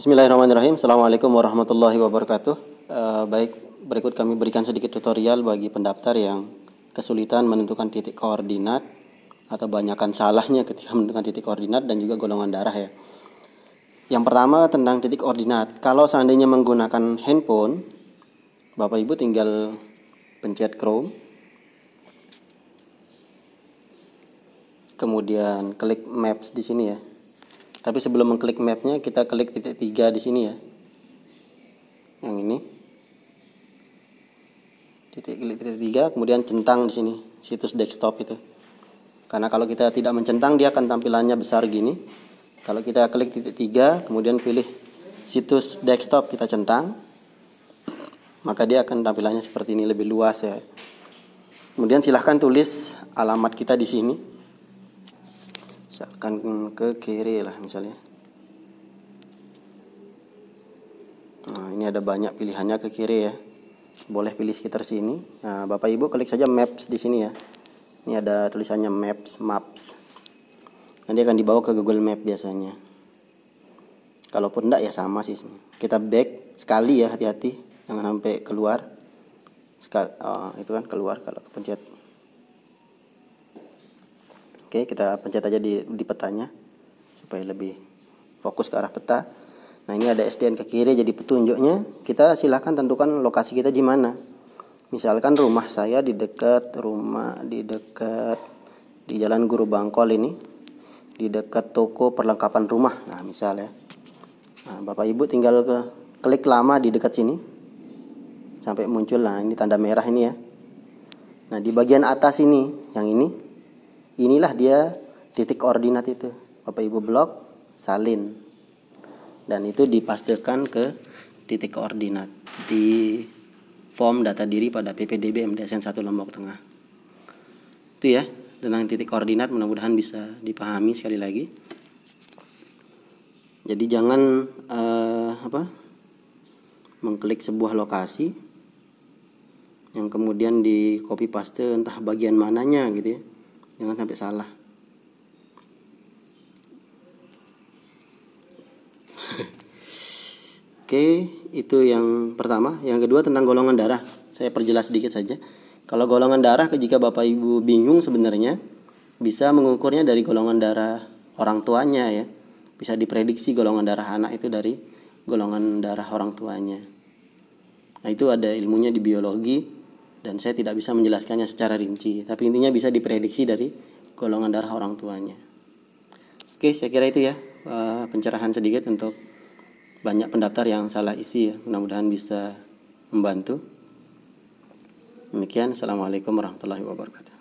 Bismillahirrahmanirrahim. Assalamualaikum warahmatullahi wabarakatuh. E, baik, berikut kami berikan sedikit tutorial bagi pendaftar yang kesulitan menentukan titik koordinat atau banyakkan salahnya ketika menentukan titik koordinat dan juga golongan darah ya. Yang pertama tentang titik koordinat. Kalau seandainya menggunakan handphone, Bapak Ibu tinggal pencet Chrome. Kemudian klik Maps di sini ya. Tapi sebelum mengklik mapnya kita klik titik tiga di sini ya. Yang ini. Titik klik titik tiga kemudian centang di sini situs desktop itu. Karena kalau kita tidak mencentang dia akan tampilannya besar gini. Kalau kita klik titik tiga kemudian pilih situs desktop kita centang maka dia akan tampilannya seperti ini lebih luas ya. Kemudian silahkan tulis alamat kita di sini misalkan ke kiri lah misalnya nah ini ada banyak pilihannya ke kiri ya boleh pilih sekitar sini nah, bapak ibu klik saja maps di sini ya ini ada tulisannya maps maps nanti akan dibawa ke Google Map biasanya kalaupun enggak ya sama sih kita back sekali ya hati-hati jangan sampai keluar sekali oh, itu kan keluar kalau kepencet Oke, kita pencet aja di, di petanya supaya lebih fokus ke arah peta. Nah, ini ada SDN ke kiri jadi petunjuknya. Kita silahkan tentukan lokasi kita di mana. Misalkan rumah saya di dekat rumah di dekat di Jalan Guru Bangkol ini di dekat toko perlengkapan rumah. Nah, misalnya. Nah, Bapak Ibu tinggal ke klik lama di dekat sini sampai muncul nah ini tanda merah ini ya. Nah, di bagian atas ini yang ini inilah dia titik koordinat itu Bapak Ibu blok salin dan itu dipastikan ke titik koordinat di form data diri pada PPDB MDSN 1 Lombok Tengah itu ya tentang titik koordinat mudah-mudahan bisa dipahami sekali lagi jadi jangan uh, apa mengklik sebuah lokasi yang kemudian di copy paste entah bagian mananya gitu ya jangan sampai salah oke itu yang pertama yang kedua tentang golongan darah saya perjelas sedikit saja kalau golongan darah jika bapak ibu bingung sebenarnya bisa mengukurnya dari golongan darah orang tuanya ya bisa diprediksi golongan darah anak itu dari golongan darah orang tuanya nah itu ada ilmunya di biologi dan saya tidak bisa menjelaskannya secara rinci, tapi intinya bisa diprediksi dari golongan darah orang tuanya. Oke, saya kira itu ya eh, pencerahan sedikit untuk banyak pendaftar yang salah isi ya. Mudah-mudahan bisa membantu. Demikian, Assalamualaikum warahmatullahi wabarakatuh.